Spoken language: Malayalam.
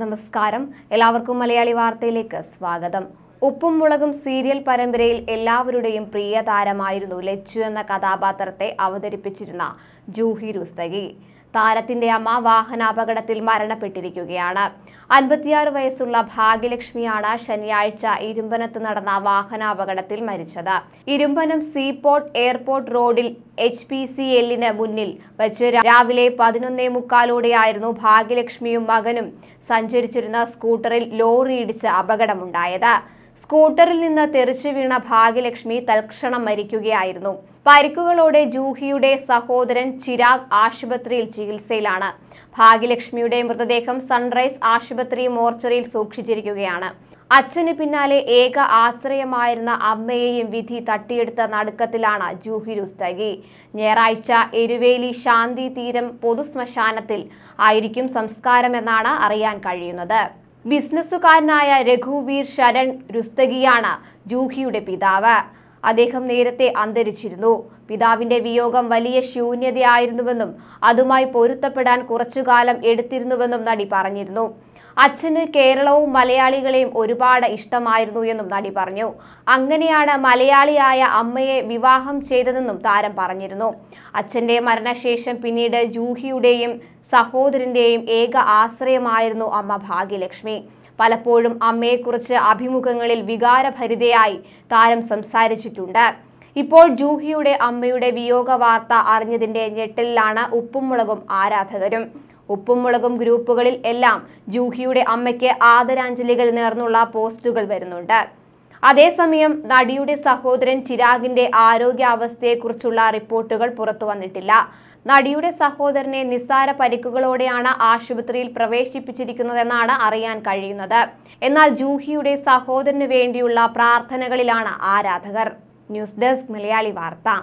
നമസ്കാരം എല്ലാവർക്കും മലയാളി വാർത്തയിലേക്ക് സ്വാഗതം ഉപ്പും മുളകും സീരിയൽ പരമ്പരയിൽ എല്ലാവരുടെയും പ്രിയ താരമായിരുന്നു ലച്ചു എന്ന കഥാപാത്രത്തെ അവതരിപ്പിച്ചിരുന്ന ജൂഹി രുസ്തകി താരത്തിന്റെ അമ്മ വാഹനാപകടത്തിൽ മരണപ്പെട്ടിരിക്കുകയാണ് അൻപത്തിയാറ് വയസ്സുള്ള ഭാഗ്യലക്ഷ്മിയാണ് ശനിയാഴ്ച ഇരുമ്പനത്ത് നടന്ന വാഹനാപകടത്തിൽ മരിച്ചത് ഇരുമ്പനം സീപോർട്ട് എയർപോർട്ട് റോഡിൽ എച്ച് പി സി എല്ലിന് മുന്നിൽ വെച്ച് രാവിലെ പതിനൊന്നേ മുക്കാലോടെയായിരുന്നു ഭാഗ്യലക്ഷ്മിയും മകനും സഞ്ചരിച്ചിരുന്ന സ്കൂട്ടറിൽ ലോറി അപകടമുണ്ടായത് സ്കൂട്ടറിൽ നിന്ന് തെറിച്ചു വീണ ഭാഗ്യലക്ഷ്മി തൽക്ഷണം മരിക്കുകയായിരുന്നു പരിക്കുകളോടെ ജൂഹിയുടെ സഹോദരൻ ചിരാഗ് ആശുപത്രിയിൽ ചികിത്സയിലാണ് ഭാഗ്യലക്ഷ്മിയുടെ മൃതദേഹം സൺറൈസ് ആശുപത്രി മോർച്ചറിയിൽ സൂക്ഷിച്ചിരിക്കുകയാണ് അച്ഛന് പിന്നാലെ ഏക ആശ്രയമായിരുന്ന അമ്മയെയും വിധി തട്ടിയെടുത്ത നടുക്കത്തിലാണ് ജൂഹി രുസ്തകി ഞായറാഴ്ച എരുവേലി ശാന്തി തീരം പൊതുശ്മശാനത്തിൽ ആയിരിക്കും സംസ്കാരമെന്നാണ് അറിയാൻ കഴിയുന്നത് ബിസിനസ്സുകാരനായ രഘുവീർ ശരൺ രുസ്തകിയാണ് ജൂഹിയുടെ പിതാവ് അദ്ദേഹം നേരത്തെ അന്തരിച്ചിരുന്നു പിതാവിന്റെ വിയോഗം വലിയ ശൂന്യതയായിരുന്നുവെന്നും അതുമായി പൊരുത്തപ്പെടാൻ കുറച്ചുകാലം എടുത്തിരുന്നുവെന്നും നടി പറഞ്ഞിരുന്നു അച്ഛന് കേരളവും മലയാളികളെയും ഒരുപാട് ഇഷ്ടമായിരുന്നു എന്നും നടി പറഞ്ഞു അങ്ങനെയാണ് മലയാളിയായ അമ്മയെ വിവാഹം ചെയ്തതെന്നും താരം പറഞ്ഞിരുന്നു അച്ഛൻ്റെ മരണശേഷം പിന്നീട് ജൂഹിയുടെയും സഹോദരൻ്റെയും ഏക ആശ്രയമായിരുന്നു അമ്മ ഭാഗ്യലക്ഷ്മി പലപ്പോഴും അമ്മയെക്കുറിച്ച് അഭിമുഖങ്ങളിൽ വികാരഭരിതയായി താരം സംസാരിച്ചിട്ടുണ്ട് ഇപ്പോൾ ജൂഹിയുടെ അമ്മയുടെ വിയോഗ വാർത്ത അറിഞ്ഞതിന്റെ ഞെട്ടലിലാണ് ഉപ്പും മുളകും ആരാധകരും ഉപ്പും മുളകും ഗ്രൂപ്പുകളിൽ എല്ലാം ജൂഹിയുടെ അമ്മയ്ക്ക് ആദരാഞ്ജലികൾ നേർന്നുള്ള പോസ്റ്റുകൾ വരുന്നുണ്ട് അതേസമയം നടിയുടെ സഹോദരൻ ചിരാഗിന്റെ ആരോഗ്യാവസ്ഥയെക്കുറിച്ചുള്ള റിപ്പോർട്ടുകൾ പുറത്തു വന്നിട്ടില്ല നടിയുടെ സഹോദരനെ നിസ്സാര പരിക്കുകളോടെയാണ് ആശുപത്രിയിൽ പ്രവേശിപ്പിച്ചിരിക്കുന്നതെന്നാണ് അറിയാൻ കഴിയുന്നത് എന്നാൽ ജൂഹിയുടെ സഹോദരന് വേണ്ടിയുള്ള പ്രാർത്ഥനകളിലാണ് ആരാധകർ ന്യൂസ് ഡെസ്ക് മലയാളി വാർത്ത